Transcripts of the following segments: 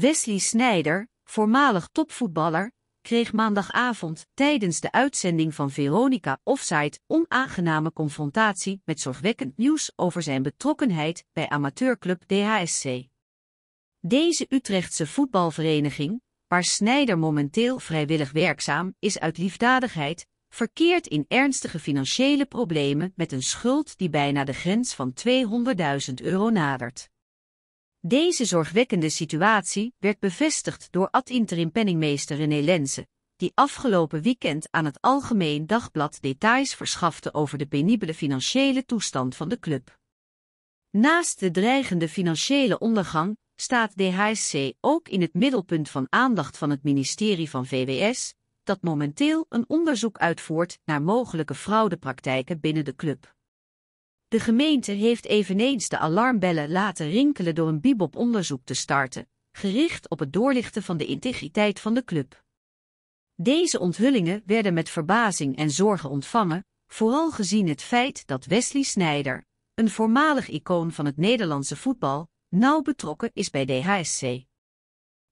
Wesley Snijder, voormalig topvoetballer, kreeg maandagavond tijdens de uitzending van Veronica Offside onaangename confrontatie met zorgwekkend nieuws over zijn betrokkenheid bij amateurclub DHSC. Deze Utrechtse voetbalvereniging, waar Snijder momenteel vrijwillig werkzaam is uit liefdadigheid, verkeert in ernstige financiële problemen met een schuld die bijna de grens van 200.000 euro nadert. Deze zorgwekkende situatie werd bevestigd door ad-interim penningmeester René Lenze, die afgelopen weekend aan het Algemeen Dagblad details verschafte over de penibele financiële toestand van de club. Naast de dreigende financiële ondergang staat DHSC ook in het middelpunt van aandacht van het ministerie van VWS, dat momenteel een onderzoek uitvoert naar mogelijke fraudepraktijken binnen de club. De gemeente heeft eveneens de alarmbellen laten rinkelen door een Bibop-onderzoek te starten, gericht op het doorlichten van de integriteit van de club. Deze onthullingen werden met verbazing en zorgen ontvangen, vooral gezien het feit dat Wesley Snijder, een voormalig icoon van het Nederlandse voetbal, nauw betrokken is bij DHSC.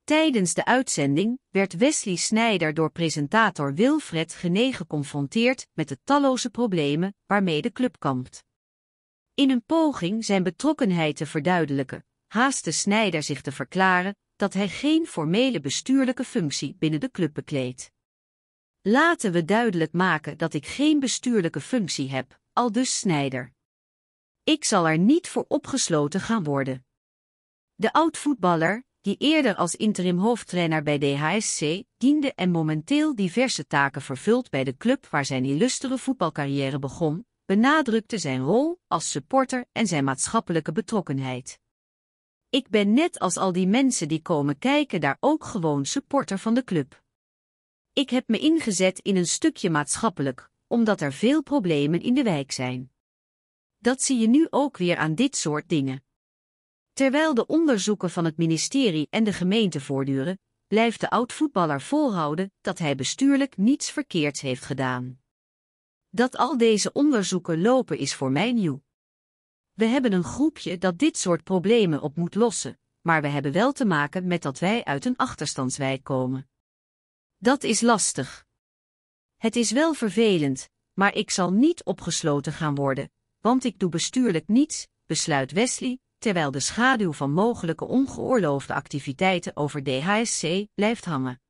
Tijdens de uitzending werd Wesley Snijder door presentator Wilfred Gené geconfronteerd met de talloze problemen waarmee de club kampt. In een poging zijn betrokkenheid te verduidelijken, haastte Snijder zich te verklaren dat hij geen formele bestuurlijke functie binnen de club bekleedt. Laten we duidelijk maken dat ik geen bestuurlijke functie heb, aldus Snijder. Ik zal er niet voor opgesloten gaan worden. De oud-voetballer, die eerder als interim hoofdtrainer bij DHSC diende en momenteel diverse taken vervult bij de club waar zijn illustere voetbalcarrière begon, benadrukte zijn rol als supporter en zijn maatschappelijke betrokkenheid. Ik ben net als al die mensen die komen kijken daar ook gewoon supporter van de club. Ik heb me ingezet in een stukje maatschappelijk, omdat er veel problemen in de wijk zijn. Dat zie je nu ook weer aan dit soort dingen. Terwijl de onderzoeken van het ministerie en de gemeente voortduren, blijft de oud-voetballer volhouden dat hij bestuurlijk niets verkeerds heeft gedaan. Dat al deze onderzoeken lopen is voor mij nieuw. We hebben een groepje dat dit soort problemen op moet lossen, maar we hebben wel te maken met dat wij uit een achterstandswijk komen. Dat is lastig. Het is wel vervelend, maar ik zal niet opgesloten gaan worden, want ik doe bestuurlijk niets, besluit Wesley, terwijl de schaduw van mogelijke ongeoorloofde activiteiten over DHSC blijft hangen.